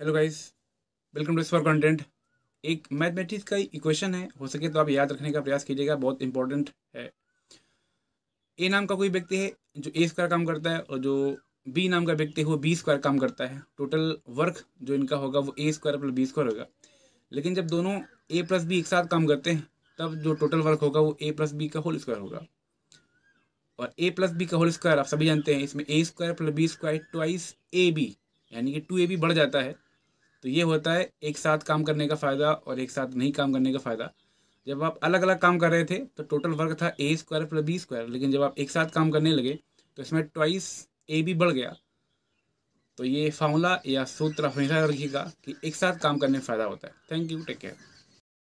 hello guys welcome to इस for content एक mathematics का इक्वेशन है हो सके तो आप याद रखने का प्रयास कीजिएगा बहुत इंपॉर्टेंट है ए नाम का कोई व्यक्ति है जो ए स्क्वायर काम करता है और जो बी नाम का व्यक्ति है वो बी स्क्वायर काम करता है टोटल वर्क जो इनका होगा वो A square plus B square होगा लेकिन जब दोनों ए प्लस बी एक साथ काम करते हैं तब जो टोटल वर्क होगा वो ए प्लस बी का होल स्क्वायर होगा और ए प्लस बी का होल स्क्वायर आप सभी जानते हैं इसमें A square plus B square twice A B यानी कि टू ए बी बढ़ जाता है तो ये होता है एक साथ काम करने का फ़ायदा और एक साथ नहीं काम करने का फ़ायदा जब आप अलग अलग काम कर रहे थे तो टोटल वर्क था A square plus B square लेकिन जब आप एक साथ काम करने लगे तो इसमें ट्वाइस ए भी बढ़ गया तो ये फार्मूला या सूत्र हमेशा रखिएगा कि एक साथ काम करने में फ़ायदा होता है थैंक यू टेक केयर